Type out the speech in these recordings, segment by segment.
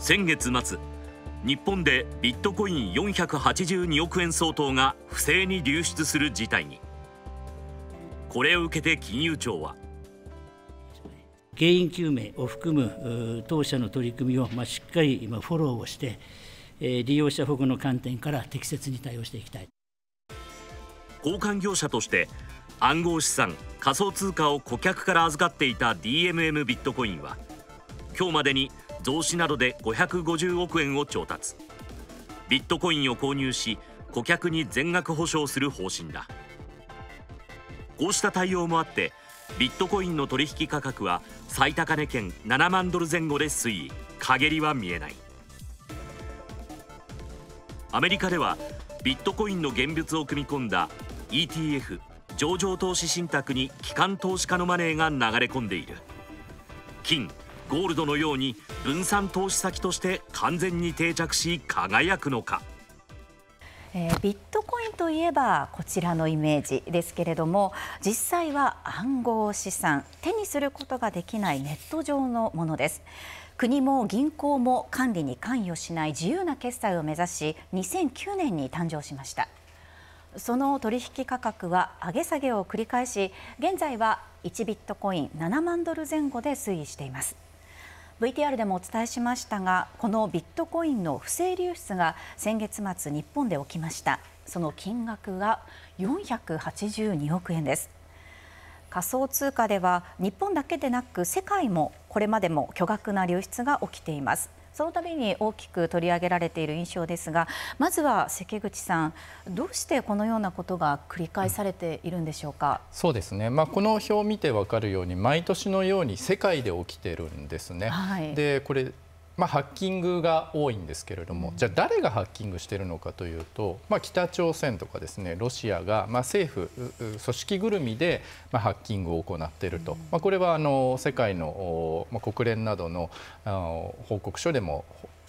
先月末日本でビットコイン482億円相当が不正に流出する事態にこれを受けて金融庁は原因究明を含む当社の取り組みをしっかり今フォローをして利用者保護の観点から適切に対応していきたい交換業者として暗号資産仮想通貨を顧客から預かっていた DMM ビットコインは今日までに増資などで550億円を調達ビットコインを購入し顧客に全額保証する方針だこうした対応もあってビットコインの取引価格は最高値圏7万ドル前後で推移陰りは見えないアメリカではビットコインの現物を組み込んだ ETF 上場投資信託に機関投資家のマネーが流れ込んでいる金ゴールドのように分散投資先として完全に定着し輝くのか。えー、ビットコインといえばこちらのイメージですけれども実際は暗号資産手にすることができないネット上のものです国も銀行も管理に関与しない自由な決済を目指し2009年に誕生しましたその取引価格は上げ下げを繰り返し現在は1ビットコイン7万ドル前後で推移しています VTR でもお伝えしましたがこのビットコインの不正流出が先月末日本で起きましたその金額が482億円です仮想通貨では日本だけでなく世界もこれまでも巨額な流出が起きていますそのために大きく取り上げられている印象ですがまずは関口さんどうしてこのようなことが繰り返されているんでしょうかそうですね、まあ、この表を見てわかるように毎年のように世界で起きてるんですね。はい、でこれまあ、ハッキングが多いんですけれども、じゃあ誰がハッキングしているのかというと、まあ、北朝鮮とかですねロシアが、まあ、政府組織ぐるみで、まあ、ハッキングを行っていると、まあ、これはあの世界の、まあ、国連などの報告書でも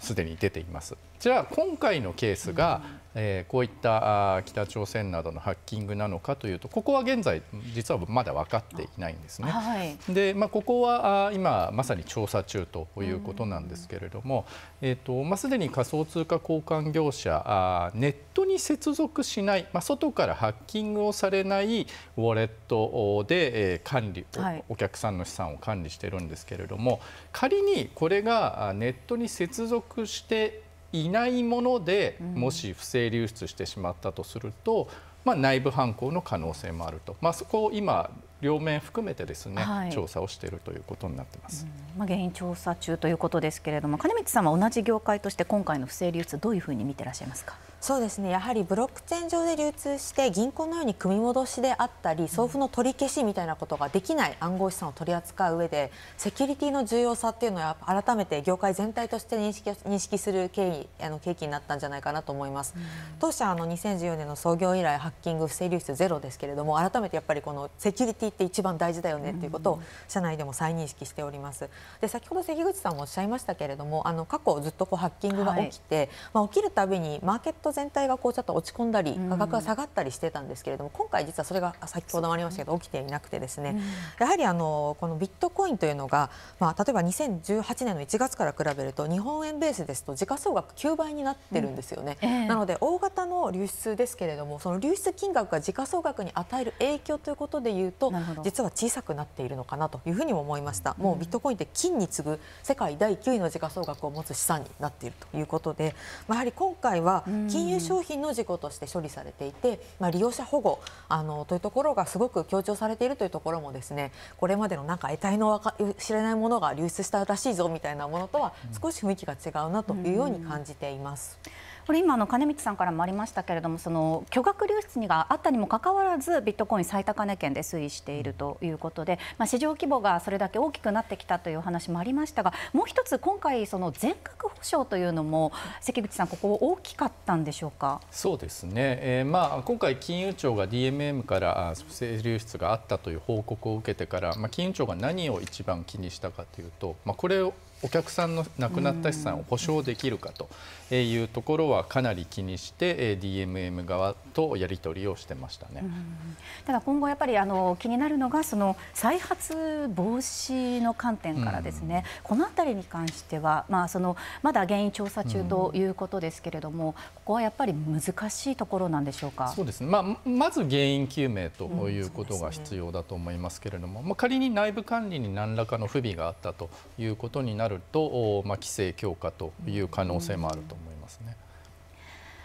すでに出ていますじゃあ今回のケースが、えー、こういった北朝鮮などのハッキングなのかというとここは現在実はまだ分かっていないんですね。はい、で、まあ、ここは今まさに調査中ということなんですけれども、えーとまあ、すでに仮想通貨交換業者あネットに接続しない、まあ、外からハッキングをされないウォレットで、えー、管理、お客さんの資産を管理してるんですけれども仮にこれがネットに接続属していないものでもし不正流出してしまったとすると、まあ、内部犯行の可能性もあると、まあ、そこを今両面含めてですね、はい、調査をしているということになってます、まあ、原因調査中ということですけれども金光さんは同じ業界として今回の不正流出どういうふうに見てらっしゃいますか。そうですねやはりブロックチェーン上で流通して銀行のように組み戻しであったり送付の取り消しみたいなことができない暗号資産を取り扱う上でセキュリティの重要さっていうのは改めて業界全体として認識認識する経緯あの契機になったんじゃないかなと思います、うん、当社あの2014年の創業以来ハッキング不正流出ゼロですけれども改めてやっぱりこのセキュリティって一番大事だよねっていうことを社内でも再認識しておりますで先ほど関口さんもおっしゃいましたけれどもあの過去ずっとこうハッキングが起きて、はい、まあ、起きるたびにマーケット全体がこうちょっと落ち込んだり価格が下がったりしてたんですけれども、今回実はそれが先ほどもありましたけど起きていなくてですね、やはりあのこのビットコインというのが、まあ、例えば2018年の1月から比べると日本円ベースですと時価総額9倍になってるんですよね、うんえー、なので大型の流出ですけれどもその流出金額が時価総額に与える影響ということでいうと実は小さくなっているのかなというふうにも思いました、うん、もうビットコインって金に次ぐ世界第9位の時価総額を持つ資産になっているということで、まあ、やはり今回は金金融商品の事故として処理されていて、まあ、利用者保護あのというところがすごく強調されているというところもですねこれまでのなんか得体の知れないものが流出したらしいぞみたいなものとは少し雰囲気が違うなというように感じています。これ今あの金光さんからもありましたけれどもその巨額流出にがあったにもかかわらずビットコイン最高値圏で推移しているということで、まあ、市場規模がそれだけ大きくなってきたという話もありましたがもう一つ今回その全額補償というのも関口さんここ大きかったんでしょうかそうですね、えーまあ、今回、金融庁が DMM から不正流出があったという報告を受けてから、まあ、金融庁が何を一番気にしたかというと、まあ、これお客さんの亡くなった資産を保証できるかというところはかなり気にして DMM 側とやり取りをしてましたねただ今後、やっぱりあの気になるのがその再発防止の観点からですね、この辺りに関しては、まあ、そのまだ原因調査中ということですけれども、ここはやっぱり難しいところなんでしょうかそうですね、まあ、まず原因究明ということが必要だと思いますけれども、まあ、仮に内部管理に何らかの不備があったということにななると、まあ、規制強化という可能性もあると思いますね。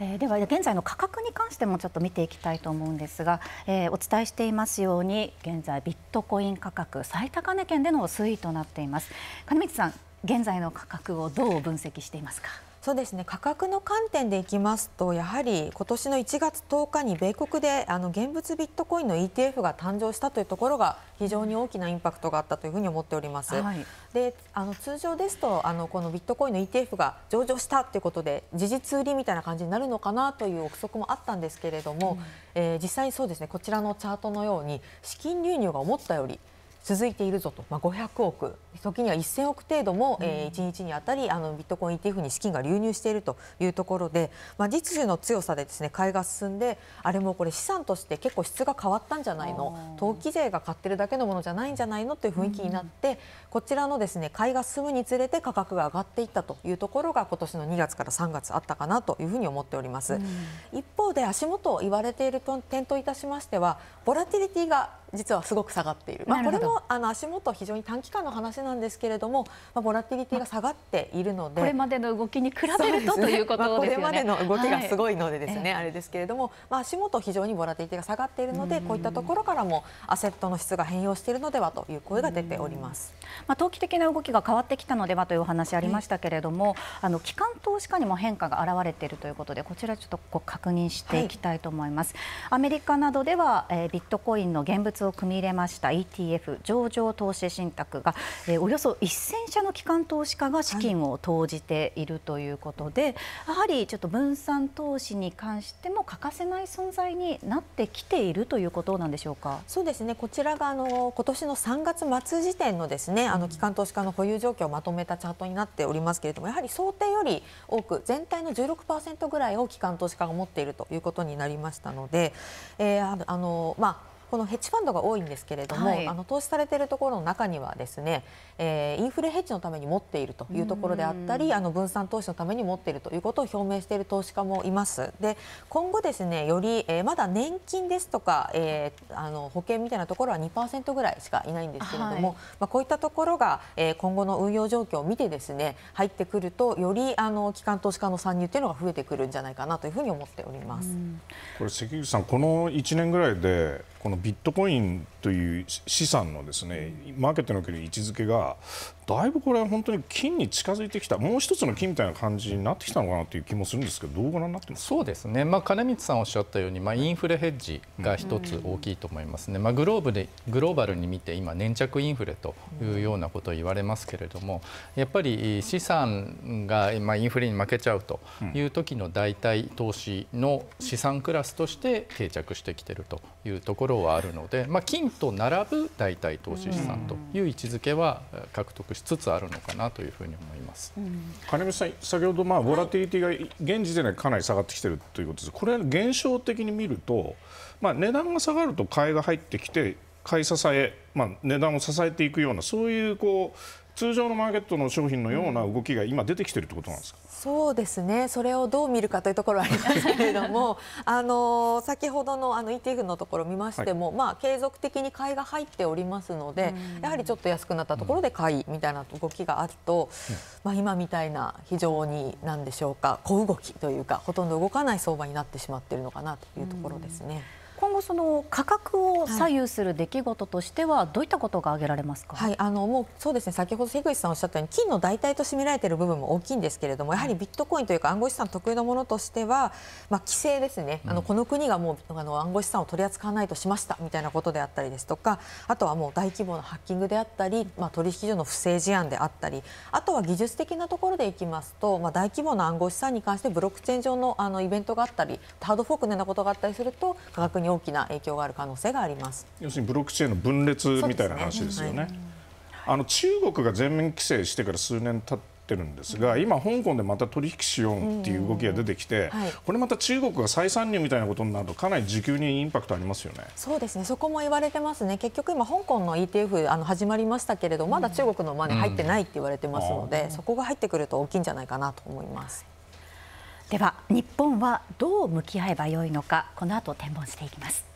えー、では現在の価格に関してもちょっと見ていきたいと思うんですが、えー、お伝えしていますように現在ビットコイン価格最高値圏での推移となっています金光さん現在の価格をどう分析していますかそうですね価格の観点でいきますとやはり今年の1月10日に米国であの現物ビットコインの ETF が誕生したというところが非常に大きなインパクトがあったというふうに思っております。はい、であの通常ですとあのこのビットコインの ETF が上場したということで事実売りみたいな感じになるのかなという憶測もあったんですけれども、うん、えー、実際そうですねこちらのチャートのように資金流入が思ったより続いているぞと、まあ、500億、時には1000億程度も、えー、1日にあたりあのビットコイン ETF に資金が流入しているというところで、まあ、実需の強さでです、ね、買いが進んで、あれもこれ、資産として結構質が変わったんじゃないの、投機税が買ってるだけのものじゃないんじゃないのという雰囲気になって、うん、こちらのです、ね、買いが進むにつれて価格が上がっていったというところが、今年の2月から3月あったかなというふうに思っております。うん、一方で足元言われている点といたしましてはボラティリティが実はすごく下がっている、まあ、これもあの足元非常に短期間の話なんですけれども、まあ、ボラティリティが下がっているのでこれまでの動きに比べると、ね、ということ、ねまあ、これまでの動きがすごいのでですね、はい、あれですけれども、まあ、足元非常にボラティリティが下がっているのでこういったところからもアセットの質が変容しているのではという声が出ております、まあ、投機的な動きが変わってきたのではというお話ありましたけれども、あの機関投資家にも変化が現れているということでこちらちょっとこう確認していきたいと思います。はい、アメリカなどでは、えー、ビットコインの現物を組み入れました ETF 上場投資信託が、えー、およそ1000社の機関投資家が資金を投じているということで、はい、やはりちょっと分散投資に関しても欠かせない存在になってきているということなんでしょうか。そうですね。こちらがあの今年の3月末時点のですね、あの機関投資家の保有状況をまとめたチャートになっておりますけれども、やはり想定より多く全体の16%ぐらいを機関投資家が持っているということになりましたので、えー、あのまあこのヘッジファンドが多いんですけれども、はい、あの投資されているところの中にはですね、えー、インフレヘッジのために持っているというところであったり、あの分散投資のために持っているということを表明している投資家もいます。で、今後ですね、より、えー、まだ年金ですとか、えー、あの保険みたいなところは2%ぐらいしかいないんですけれども、はい、まあこういったところが、えー、今後の運用状況を見てですね、入ってくるとよりあの機関投資家の参入というのが増えてくるんじゃないかなというふうに思っております。これ関口さん、この1年ぐらいでこのビットコインという資産のですねマーケットにおける位置づけがだいぶこれは本当に金に近づいてきたもう一つの金みたいな感じになってきたのかなという気もするんですけどどうご覧になってますそうですね、まあ、金光さんおっしゃったように、まあ、インフレヘッジが一つ大きいと思いますね、まあ、グローブでグローバルに見て今粘着インフレというようなことを言われますけれどもやっぱり資産が、まあ、インフレに負けちゃうという時の代替投資の資産クラスとして定着してきているというところろはあるので、まあ、金と並ぶ代替投資資産という位置づけは獲得しつつあるのかなというふうに思います、うん、金光さん、先ほど、まあ、ボラティリティが現時点でかなり下がってきているということですこれ、現象的に見ると、まあ、値段が下がると買いが入ってきて買い支え、まあ、値段を支えていくようなそういうこう通常のマーケットの商品のような動きが今出てきてるってことなんですか、うん、そうですねそれをどう見るかというところはありますけれども あの先ほどのあの ETF のところを見ましても、はい、まあ、継続的に買いが入っておりますので、うん、やはりちょっと安くなったところで買いみたいな動きがあると、うん、まあ、今みたいな非常に何でしょうか小動きというかほとんど動かない相場になってしまっているのかなというところですね。今後、その価格を左右する出来事としては、どういったことが挙げられますか、はい、あのもうそうですね、先ほど樋口さんおっしゃったように、金の代替と占められている部分も大きいんですけれども、やはりビットコインというか、暗号資産特有のものとしては、まあ、規制ですね、あのこの国がもうあの暗号資産を取り扱わないとしましたみたいなことであったりですとか、あとはもう大規模なハッキングであったり、まあ、取引所の不正事案であったり、あとは技術的なところでいきますと、まあ、大規模な暗号資産に関して、ブロックチェーン上のあのイベントがあったり、ハードフォークのようなことがあったりすると、価格に大きな影響がある可能性があります要するにブロックチェーンの分裂みたいな話ですよね。ねはい、あの中国が全面規制してから数年経ってるんですが、今、香港でまた取引しようっていう動きが出てきて、はい、これまた中国が再参入みたいなことになるとかなり時給にインパクトありますよねそうですね、そこも言われてますね、結局今、香港の ETF あの始まりましたけれどまだ中国のマネ入ってないって言われてますので、うんうん、そこが入ってくると大きいんじゃないかなと思います。では日本はどう向き合えばよいのかこの後展望していきます。